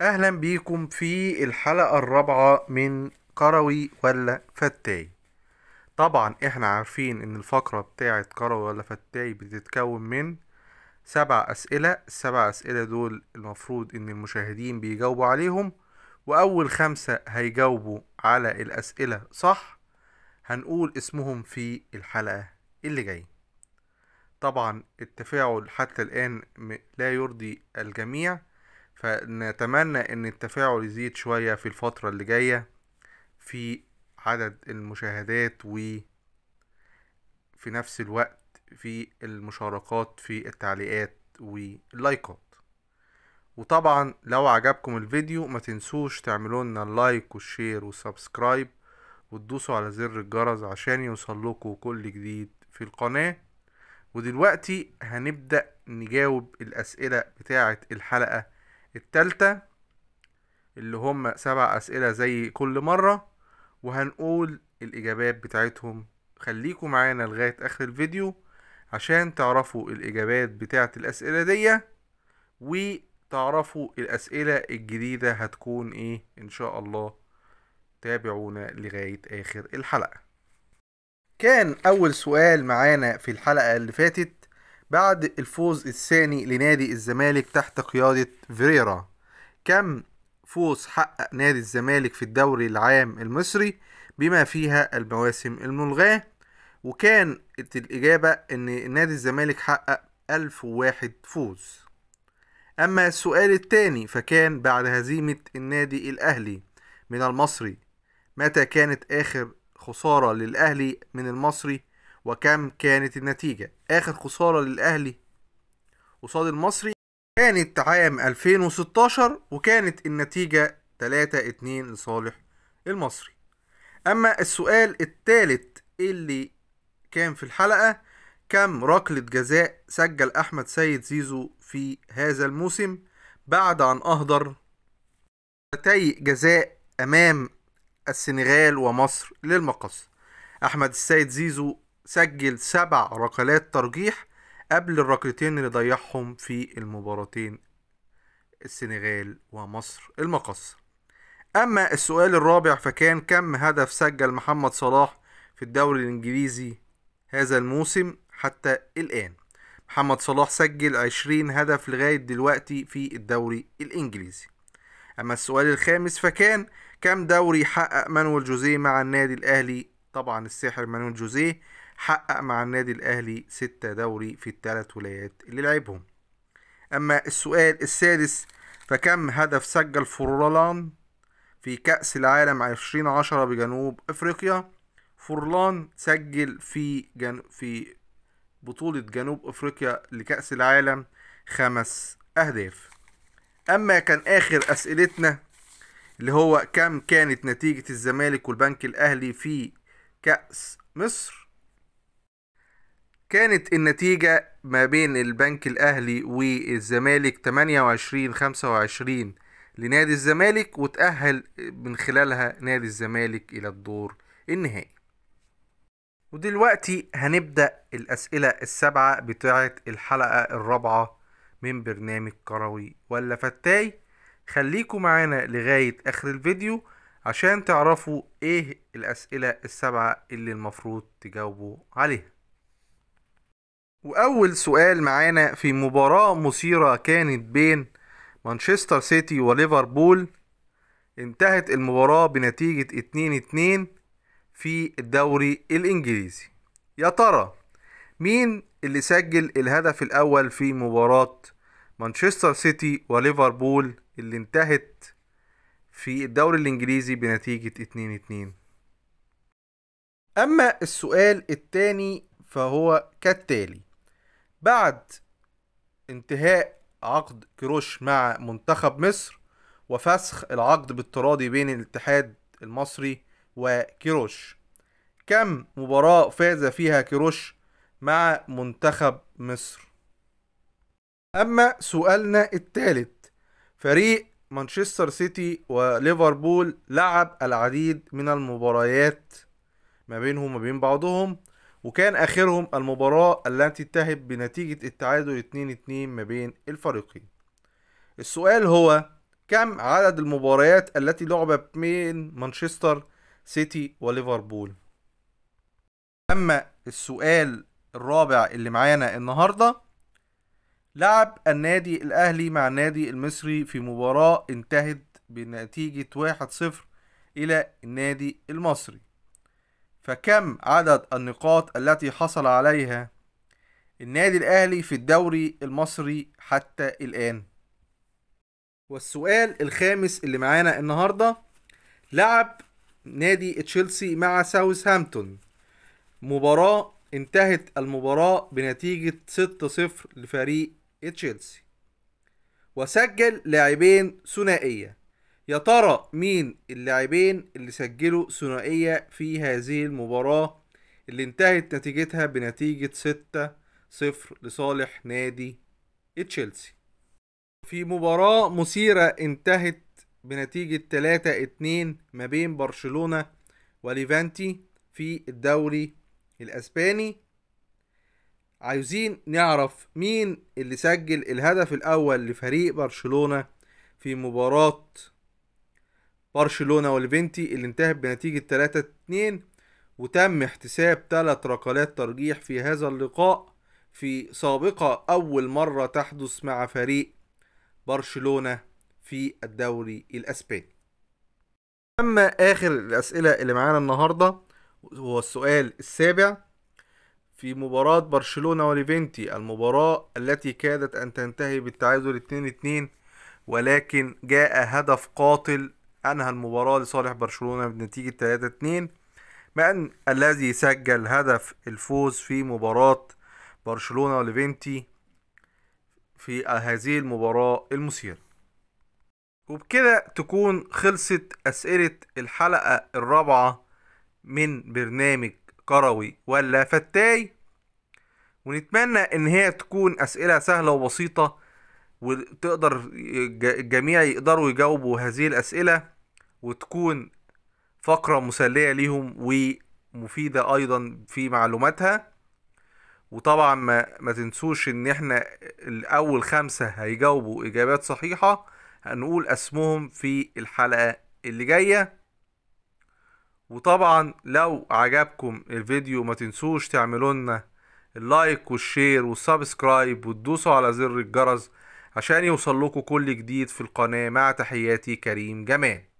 اهلا بيكم في الحلقة الرابعة من كروي ولا فتاي طبعا احنا عارفين ان الفقرة بتاعة كروي ولا فتاي بتتكون من سبع اسئلة السبع اسئلة دول المفروض ان المشاهدين بيجاوبوا عليهم واول خمسة هيجاوبوا على الاسئلة صح هنقول اسمهم في الحلقة اللي جايه طبعا التفاعل حتى الآن لا يرضي الجميع فنتمنى ان التفاعل يزيد شوية في الفترة اللي جاية في عدد المشاهدات وفي نفس الوقت في المشاركات في التعليقات واللايكات وطبعا لو عجبكم الفيديو ما تنسوش تعملونا اللايك والشير والسبسكرايب وتدوسوا على زر الجرس عشان يوصلكوا كل جديد في القناة ودلوقتي هنبدأ نجاوب الأسئلة بتاعة الحلقة التالتة اللي هم سبع أسئلة زي كل مرة وهنقول الإجابات بتاعتهم خليكم معانا لغاية آخر الفيديو عشان تعرفوا الإجابات بتاعة الأسئلة دي وتعرفوا الأسئلة الجديدة هتكون إيه إن شاء الله تابعونا لغاية آخر الحلقة كان أول سؤال معانا في الحلقة اللي فاتت بعد الفوز الثاني لنادي الزمالك تحت قيادة فيريرا كم فوز حقق نادي الزمالك في الدوري العام المصري بما فيها المواسم الملغاة وكانت الإجابة إن نادي الزمالك حقق وواحد فوز أما السؤال الثاني فكان بعد هزيمة النادي الأهلي من المصري متى كانت آخر خسارة للأهلي من المصري وكم كانت النتيجة آخر خسارة للأهلي قصاد المصري كانت عام 2016 وكانت النتيجة 3-2 لصالح المصري أما السؤال الثالث اللي كان في الحلقة كم ركلة جزاء سجل أحمد سيد زيزو في هذا الموسم بعد أن أهدر ركلتي جزاء أمام السنغال ومصر للمقص أحمد السيد زيزو سجل سبع ركلات ترجيح قبل الركلتين اللي ضيعهم في المباراتين السنغال ومصر المقص أما السؤال الرابع فكان كم هدف سجل محمد صلاح في الدوري الإنجليزي هذا الموسم حتى الآن محمد صلاح سجل 20 هدف لغاية دلوقتي في الدوري الإنجليزي أما السؤال الخامس فكان كم دوري حقق مانويل جوزيه مع النادي الأهلي طبعا الساحر مانويل جوزيه حقق مع النادي الأهلي ستة دوري في الثلاث ولايات اللي لعبهم أما السؤال السادس فكم هدف سجل فورلان في كأس العالم عشرين عشرة بجنوب أفريقيا فورلان سجل في جن... في بطولة جنوب أفريقيا لكأس العالم خمس أهداف أما كان آخر أسئلتنا اللي هو كم كانت نتيجة الزمالك والبنك الأهلي في كأس مصر كانت النتيجة ما بين البنك الأهلي والزمالك 28 25 لنادي الزمالك وتأهل من خلالها نادي الزمالك إلى الدور النهائي ودلوقتي هنبدأ الأسئلة السبعة بتاعة الحلقة الرابعة من برنامج كروي ولا فتاي خليكوا معانا لغاية آخر الفيديو عشان تعرفوا إيه الأسئلة السبعة اللي المفروض تجاوبوا عليها واول سؤال معانا في مباراة مثيرة كانت بين مانشستر سيتي وليفربول انتهت المباراة بنتيجة 2-2 في الدوري الانجليزي يا ترى مين اللي سجل الهدف الاول في مباراة مانشستر سيتي وليفربول اللي انتهت في الدوري الانجليزي بنتيجة 2-2 اما السؤال التاني فهو كالتالي بعد انتهاء عقد كروش مع منتخب مصر وفسخ العقد بالتراضي بين الاتحاد المصري وكيروش كم مباراة فاز فيها كيروش مع منتخب مصر أما سؤالنا الثالث فريق مانشستر سيتي وليفربول لعب العديد من المباريات ما بينهم وما بين بعضهم وكان آخرهم المباراة التي انتهت بنتيجة التعادل 2-2 ما بين الفريقين السؤال هو كم عدد المباريات التي لعبت بين مانشستر سيتي وليفربول أما السؤال الرابع اللي معانا النهاردة لعب النادي الأهلي مع النادي المصري في مباراة انتهت بنتيجة 1-0 إلى النادي المصري فكم عدد النقاط التي حصل عليها النادي الأهلي في الدوري المصري حتى الآن والسؤال الخامس اللي معانا النهاردة لعب نادي تشيلسي مع ساوثهامبتون مباراة انتهت المباراة بنتيجة 6-0 لفريق تشيلسي وسجل لاعبين ثنائية يا ترى مين اللاعبين اللي سجلوا ثنائية في هذه المباراة اللي انتهت نتيجتها بنتيجه ستة صفر لصالح نادي تشيلسي في مباراة مثيرة انتهت بنتيجة 3-2 ما بين برشلونة وليفانتي في الدوري الأسباني عايزين نعرف مين اللي سجل الهدف الأول لفريق برشلونة في مباراة برشلونة والفينتي اللي انتهت بنتيجة 3-2 وتم احتساب ثلاث ركلات ترجيح في هذا اللقاء في سابقة أول مرة تحدث مع فريق برشلونة في الدوري الأسباني أما آخر الأسئلة اللي معانا النهاردة هو السؤال السابع في مباراة برشلونة وليفنتي المباراة التي كادت أن تنتهي بالتعادل 2-2 ولكن جاء هدف قاتل أنهى المباراة لصالح برشلونة بنتيجة 3-2 مع أن الذي سجل هدف الفوز في مباراة برشلونة وليفنتي في هذه المباراة المثيرة وبكده تكون خلصت أسئلة الحلقة الرابعة من برنامج كروي ولا فتاي ونتمنى ان هي تكون اسئلة سهلة وبسيطة وتقدر الجميع يقدروا يجاوبوا هذه الاسئلة وتكون فقرة مسلية ليهم ومفيدة أيضا في معلوماتها وطبعا ما, ما تنسوش ان احنا الاول خمسة هيجاوبوا اجابات صحيحة هنقول اسمهم في الحلقة اللي جاية وطبعا لو عجبكم الفيديو ما تنسوش تعملولنا اللايك والشير والسبسكرايب وتدوسوا على زر الجرس عشان يوصل لكم كل جديد في القناة مع تحياتي كريم جمال